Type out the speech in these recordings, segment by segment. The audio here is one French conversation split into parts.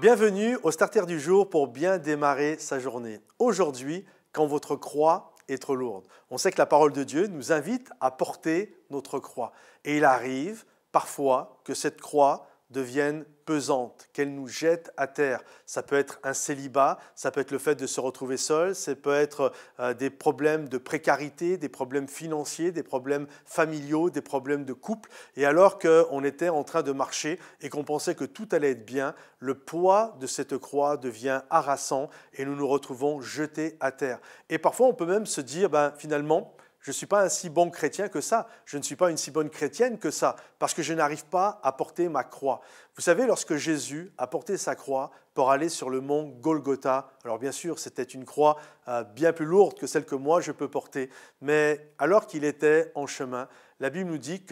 Bienvenue au starter du jour pour bien démarrer sa journée. Aujourd'hui, quand votre croix est trop lourde. On sait que la parole de Dieu nous invite à porter notre croix. Et il arrive parfois que cette croix deviennent pesantes, qu'elles nous jettent à terre. Ça peut être un célibat, ça peut être le fait de se retrouver seul, ça peut être euh, des problèmes de précarité, des problèmes financiers, des problèmes familiaux, des problèmes de couple. Et alors qu'on était en train de marcher et qu'on pensait que tout allait être bien, le poids de cette croix devient harassant et nous nous retrouvons jetés à terre. Et parfois on peut même se dire, ben, finalement, je ne suis pas un si bon chrétien que ça. Je ne suis pas une si bonne chrétienne que ça, parce que je n'arrive pas à porter ma croix. Vous savez, lorsque Jésus a porté sa croix pour aller sur le mont Golgotha, alors bien sûr, c'était une croix euh, bien plus lourde que celle que moi je peux porter, mais alors qu'il était en chemin, la Bible nous dit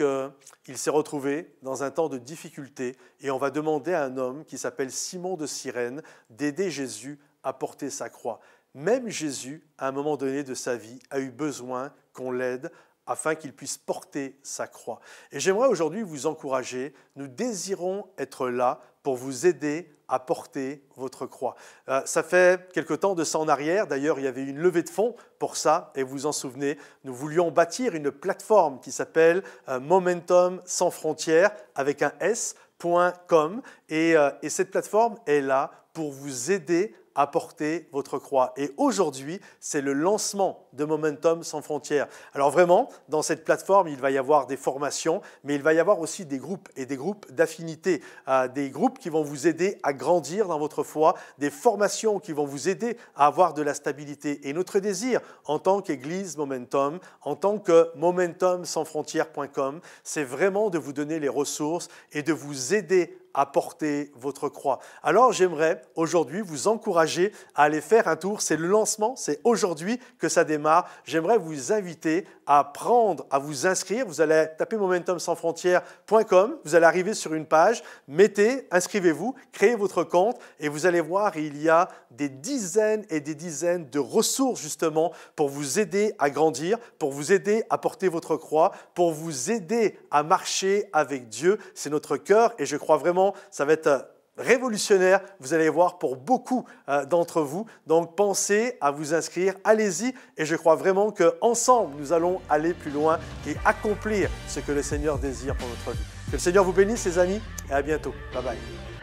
qu'il s'est retrouvé dans un temps de difficulté et on va demander à un homme qui s'appelle Simon de Cyrène d'aider Jésus à porter sa croix. Même Jésus, à un moment donné de sa vie, a eu besoin qu'on l'aide afin qu'il puisse porter sa croix. Et j'aimerais aujourd'hui vous encourager, nous désirons être là pour vous aider à porter votre croix. Euh, ça fait quelque temps de ça en arrière, d'ailleurs il y avait une levée de fonds pour ça, et vous en souvenez, nous voulions bâtir une plateforme qui s'appelle euh, Momentum sans frontières avec un S.com, et, euh, et cette plateforme est là pour vous aider porter votre croix. Et aujourd'hui, c'est le lancement de Momentum sans frontières. Alors vraiment, dans cette plateforme, il va y avoir des formations, mais il va y avoir aussi des groupes et des groupes d'affinité, euh, des groupes qui vont vous aider à grandir dans votre foi, des formations qui vont vous aider à avoir de la stabilité. Et notre désir en tant qu'Église Momentum, en tant que Frontières.com, c'est vraiment de vous donner les ressources et de vous aider à porter votre croix. Alors j'aimerais aujourd'hui vous encourager à aller faire un tour. C'est le lancement, c'est aujourd'hui que ça démarre. J'aimerais vous inviter à prendre, à vous inscrire. Vous allez taper Frontières.com, vous allez arriver sur une page, mettez, inscrivez-vous, créez votre compte et vous allez voir, il y a des dizaines et des dizaines de ressources justement pour vous aider à grandir, pour vous aider à porter votre croix, pour vous aider à marcher avec Dieu. C'est notre cœur et je crois vraiment, ça va être révolutionnaire, vous allez voir, pour beaucoup euh, d'entre vous. Donc pensez à vous inscrire, allez-y, et je crois vraiment qu'ensemble, nous allons aller plus loin et accomplir ce que le Seigneur désire pour notre vie. Que le Seigneur vous bénisse, les amis, et à bientôt. Bye bye.